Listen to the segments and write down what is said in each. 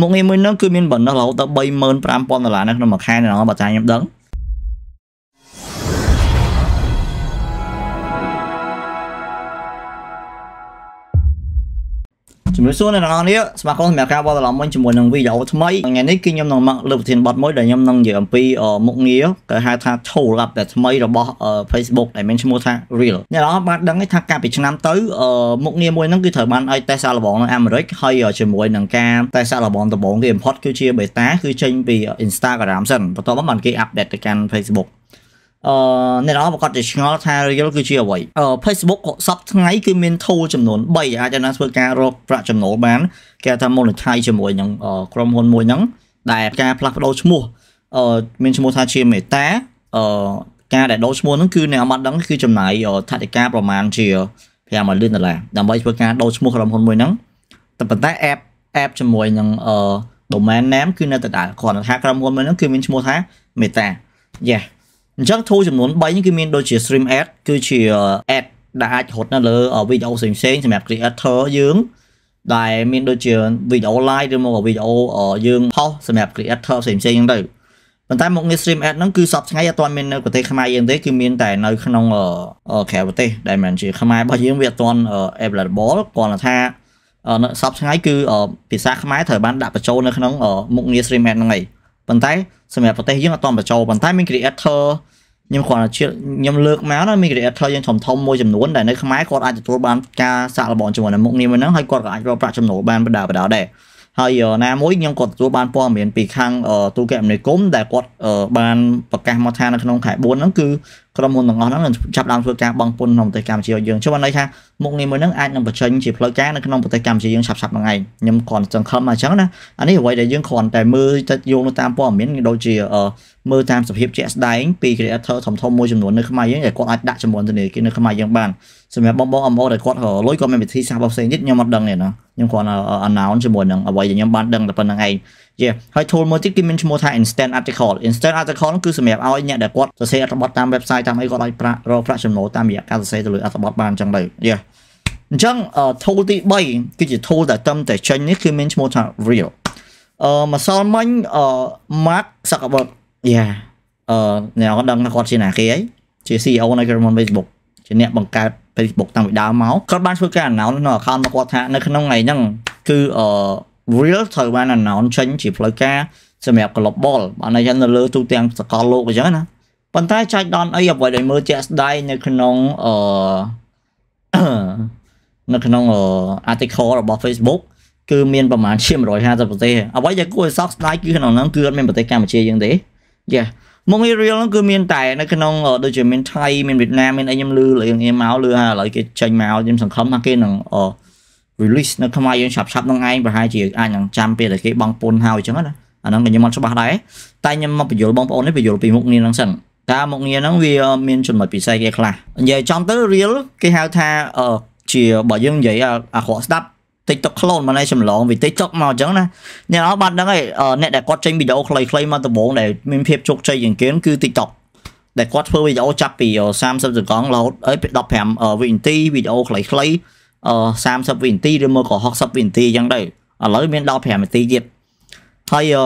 មុខងារមួយនោះគឺមានបំណុលរហូតដល់35000ដុល្លារនៅក្នុងមួយខែណាបងបើចាខ្ញុំដឹងជំរាបសួរអ្នកទាំងអស់គ្នាស្វាគមន៍សម្រាប់ការវត្តឡំវិញជាមួយនឹងវីដេអូថ្មីថ្ងៃនេះគឺខ្ញុំនឹងមកលើកប្រធានបទមួយដែលខ្ញុំនឹងនិយាយអំពីមុខងារគេហៅថា tool app ដែលថ្មីរបស់ Facebook ដែលមានឈ្មោះថា Reel អ្នកទាំងអស់បានដឹងថាកាលពីឆ្នាំទៅមុខងារមួយហ្នឹងគឺត្រូវបានឲ្យ test សាកល្បងនៅអាមេរិកហើយជាមួយនឹងការ test សាកល្បងដំបូងគេបំផុតគឺជា beta គឺចេញពី Instagram សិនបន្ទាប់មកបានគេ update ទៅកាន់ Facebook អឺអ្នកនរប្រកាសជាឆ្ងល់ថារៀលគឺជាអ្វីអឺ Facebook ក៏សពថ្ងៃគឺមាន tool ចំនួន3អាចណាធ្វើការរកប្រាក់ចំណូលបានគេថា monetize ជាមួយនឹងក្រុមហ៊ុនមួយហ្នឹងដែលការផ្លាស់ប្ដូរឈ្មោះអឺមានឈ្មោះថាជាមេតាអឺការដែលដូរឈ្មោះហ្នឹងគឺអ្នកអមត់ដឹងគឺចំណាយថវិកាប្រមាណជា500លានដុល្លារដើម្បីធ្វើការដូរឈ្មោះក្រុមហ៊ុនមួយហ្នឹងតែប៉ុន្តែ app app ជាមួយនឹងអឺ domain name គឺនៅតែដើរគ្រាន់តែថាក្រុមហ៊ុនមួយហ្នឹងគឺមានឈ្មោះថា Meta យ៉ាអញ្ចឹង tool ចំនួន3នេះគឺមានដូចជា stream ad គឺជា ad ដែលអាចរត់នៅលើវីដេអូផ្សេងៗសម្រាប់ creator យើងដែលមានដូចជាវីដេអូ live ឬមកវីដេអូយើងផុសសម្រាប់ creator ផ្សេងៗហ្នឹងទៅប៉ុន្តែមុខងារ stream ad ហ្នឹងគឺសពថ្ងៃអត់ទាន់មាននៅប្រទេសខ្មែរយើងទេគឺមានតែនៅក្នុងក្រៅប្រទេសដែលមិនជាខ្មែររបស់យើងវាអត់ទាន់ available គាត់ថាសពថ្ងៃគឺភាសាខ្មែរត្រូវបានដាក់បញ្ចូលនៅក្នុងមុខងារ stream ad ហ្នឹងឯងប៉ុន្តែសម្រាប់ប្រទេសយើងអត់ទាន់បញ្ចូលប៉ុន្តែមាន creator ខ្ញុំគ្រាន់តែខ្ញុំលើកមកណាមាន creator យើងធំធំមួយចំនួនដែលនៅខ្មែរគាត់អាចទទួលបានការសាកល្បងជាមួយនឹងមុខងារមួយហ្នឹងហើយគាត់ក៏អាចរកប្រាក់ចំណូលបានបណ្ដាបណ្ដាដែរហើយណាមួយខ្ញុំក៏ទទួលបានព័ត៌មានពីខាង ទូរគមនាគមន៍ដែលគាត់បានប្រកាសមកថានៅក្នុងខែ4ហ្នឹងគឺក្រុមហ៊ុនទាំងអស់ហ្នឹងចាប់ដើមធ្វើការបង់ពន្ធក្នុងប្រទេសកម្ពុជាយើងជួយបានន័យថាមុខនេះមួយហ្នឹងអាចនឹងបញ្ចេញជាផ្លូវការនៅក្នុងប្រទេសកម្ពុជាយើងឆាប់ៗហ្នឹងឯងខ្ញុំគ្រាន់សង្ឃឹមថាអញ្ចឹងណាអានេះអ្វីដែលយើងគ្រាន់តែមើលទៅយោងតាមព័ត៌មានដូចជាមើលតាមសភាពជាក់ស្ដែង ពី creator ធំធំមួយចំនួននៅខ្មែរយើងដែលគាត់អាចដាក់ចំនួនទៅនេះគេនៅខ្មែរយើងបានសម្រាប់បងបងអមអូដែលគាត់លុយគាត់មានវិធីសាស្ត្រផ្សេងទៀតខ្ញុំអត់ដឹងទេណាខ្ញុំគ្រាន់តែ announce ជាមួយនឹងអ្វីដែលខ្ញុំបានដឹងតែប៉ុណ្្នឹងឯងយេហើយ tool មួយទៀតគេមានឈ្មោះថា instant article instant article គឺសម្រាប់ឲ្យអ្នកដែលគាត់សរសេរអត្ថបទតាម website តាមអីគាត់អាចប្រាក់រកប្រាក់ចំណូលតាមរយៈការសរសេរទៅលើអត្ថបទបានអញ្ចឹងទៅយេអញ្ចឹង tool ទី3គឺជា tool ដែលត្រឹមតែចេញនេះគឺមានឈ្មោះថា real អឺម្សិលមិញអឺ Mark Zuckerberg យ៉ាអឺអ្នកគាត់ដឹងថាគាត់ជាណាគេហើយជា CEO នៃ German Facebook ជាអ្នកបង្កើត Facebook តាំងពីដើមមកគាត់បានធ្វើការ announce នៅ account របស់គាត់ថានៅក្នុងថ្ងៃហ្នឹងគឺអឺ real ត្រូវបាន announce ចេញជាផ្លូវការសម្រាប់ global បានន័យថានៅលើ ទូទាំងសកលលោកអញ្ចឹងណាប៉ុន្តែចែកដនអីអ្វីដែលមើលជាក់ស្ដែងនៅក្នុងអឺនៅក្នុង article របស់ Facebook គឺមានប្រមាណជា150ប្រទេសអ្វីដែលគួរឲ្យសោកស្ដាយគឺក្នុងហ្នឹងគឺអត់មានប្រទេសកម្ពុជាយើងទេយ៉ាមុខងារ real ហ្នឹងគឺមានតែនៅក្នុងដូចជាមានថៃមានវៀតណាមមានអីខ្ញុំលឺលឿងខ្ញុំមកលឺហើយឥឡូវគេចេញមកខ្ញុំសង្ឃឹមថាគេនឹង release នៅខ្មែរយើងឆាប់ឆាប់នឹងឯងប្រហែលជាអាចនឹងចាំពេលតែគេបងពុនហើយអញ្ចឹងណាអាហ្នឹងខ្ញុំមិនច្បាស់ដែរតែខ្ញុំមកបញ្យល់បងប្អូននេះបញ្យល់ពីមុខងារហ្នឹងសិនតើមុខងារហ្នឹងវាមានចំណុចពិសេសគេខ្លះនិយាយចំទៅ real គេហៅថាជាបើយើងនិយាយអាក្រក់ស្ដាប់ TikTok clone មកណែចម្លងពី TikTok មកអញ្ចឹងណាអ្នកអត់បានដឹងឯងអ្នកដែលគាត់ចេញវីដេអូខ្លីៗមកដំបូងដែលមានភាពជោគជ័យជាងគេគឺ TikTok ដែលគាត់ធ្វើវីដេអូចាប់ពី30សកង់ឡូតអី15វិនាទីវីដេអូខ្លីៗអឺ30វិនាទីឬមកក៏60វិនាទីអញ្ចឹងទៅឥឡូវមានដល់5នាទីទៀតហើយអឺ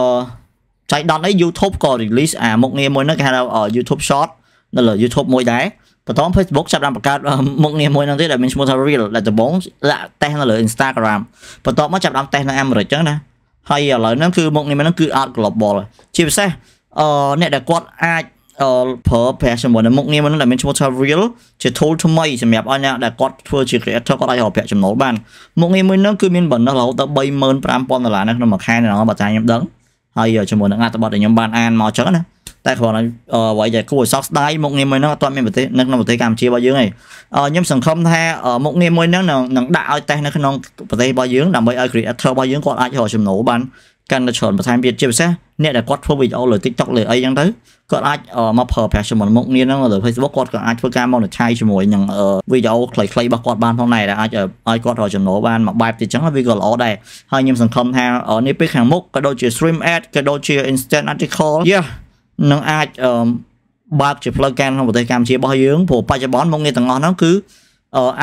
ចៃដន្យអី YouTube ក៏ release អាមុខងារមួយហ្នឹងគេហៅ YouTube Short នៅលើ YouTube មួយដែរបន្ត Facebook ចាប់បានបង្កើតមុខងារមួយហ្នឹងទៀតដែលមានឈ្មោះថា Reel ដែលដំបូងលាក់តេសនៅលើ Instagram បន្តមកចាប់បានតេសនៅអាមេរិកចឹងណាហើយឥឡូវហ្នឹងគឺមុខងារហ្នឹងគឺ out global ជាពិសេសអឺអ្នកដែលគាត់អាចអឺប្រើប្រាស់ជាមួយនឹងមុខងារមួយនឹងដែលមានឈ្មោះថា Real ជា tool ថ្មីសម្រាប់អញ្ញាដែលគាត់ធ្វើជា creator គាត់អាចរកប្រាក់ចំណូលបានមុខងារមួយនឹងគឺមាន bonus រហូតដល់35000ដុល្លារនៅក្នុងមួយខែនៅក្នុងបើថាខ្ញុំដឹងហើយជាមួយនឹងអត្ថបទដែលខ្ញុំបានអានមកចឹងណាតែគ្រាន់តែអ្វីដែលគួរឲ្យសោកស្ដាយមុខងារមួយហ្នឹងអត់ទាន់មានប្រទេសនៅក្នុងប្រទេសកម្ពុជារបស់យើងទេខ្ញុំសង្ឃឹមថាមុខងារមួយហ្នឹងនឹងដាក់ឲ្យតេស្តនៅក្នុងប្រទេសរបស់យើងដើម្បីឲ្យ creator របស់យើងគាត់អាចរកចំណូលបានកាន់តែច្រើនបន្ថែមទៀតជាពិសេសអ្នកដែលគាត់ធ្វើវីដេអូលើ TikTok លើអីហ្នឹងទៅគាត់អាចមកប្រើប្រាស់ជាមួយមុខងារហ្នឹងលើ Facebook គាត់ក៏អាចធ្វើការ monetize ជាមួយនឹងវីដេអូខ្លីៗរបស់គាត់បានផងដែរដែលអាចឲ្យគាត់រកចំណូលបានមួយបែបទៀតចឹងវាក៏ល្អដែរហើយខ្ញុំសង្ឃឹមថានេះពេលខាងមុខក៏ដូចជា stream ad ក៏ដូចជា instant article yeah នឹងអាចបើកជាផ្លូវការក្នុងប្រទេសកម្ពុជារបស់យើងព្រោះបច្ចុប្បន្នមុខងារទាំងអស់ហ្នឹងគឺ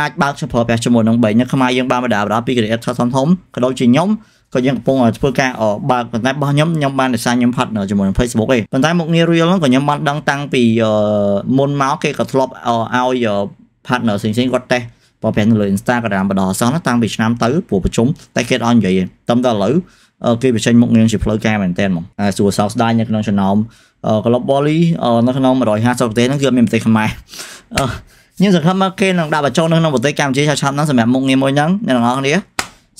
អាចបើកជាប្រើប្រាស់ជាមួយនឹងបែងខ្មែរយើងបានបណ្ដាបណ្ដាពី creator ធំធំក៏ដូចជាខ្ញុំក៏យើងកំពុងធ្វើការបើកប៉ុន្តែរបស់ខ្ញុំខ្ញុំបានដោយសារខ្ញុំ partner ជាមួយនឹង Facebook ឯងប៉ុន្តែមុខងារ Real ហ្នឹងក៏ខ្ញុំបានដឹងតាំងពីមុនមកគេក៏ធ្លាប់ឲ្យ partner ផ្សេងៗគាត់តេស្តបើប្រែនៅលើ Instagram បណ្ដោះអសោះតាំងពីឆ្នាំទៅព្រោះប្រជុំតែគេអត់និយាយតែដល់ឥឡូវគេបញ្ចេញមុខងារជាផ្លូវការមែនទែនហ្មងហើយសួរសោកស្ដាយនៅក្នុងចំណោម Club Volley នៅក្នុង150ប្រទេសហ្នឹងគឺអត់មានប្រទេសខ្មែរខ្ញុំសង្ឃឹមថាគេនឹងដាក់បញ្ចូលនៅក្នុងប្រទេសកម្ពុជាឆាប់ឆាប់ហ្នឹងសម្រាប់មុខងារមួយហ្នឹងអ្នកទាំងអស់គ្នា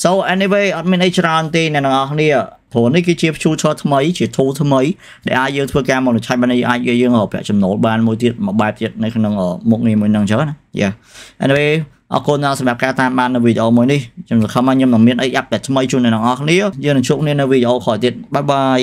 So anyway អត់មានអីច្រើនទេអ្នកទាំងអស់គ្នាព្រោះនេះគឺជា future ថ្មីជា tool ថ្មីដែលអាចយើងធ្វើការ monetize បានអាចយើងរកប្រាក់ចំណូលបានមួយទៀតមួយបែបទៀតនៅក្នុងមុខងារមួយហ្នឹងចឹងណា Yeah anyway អរគុណដល់សម្រាប់ការតាមដាននៅវីដេអូមួយនេះខ្ញុំសង្ឃឹមថាខ្ញុំនឹងមានអីអាប់ដេតថ្មីជូនអ្នកទាំងអស់គ្នាយើងនឹងជួបគ្នានៅវីដេអូក្រោយទៀតបាយបាយ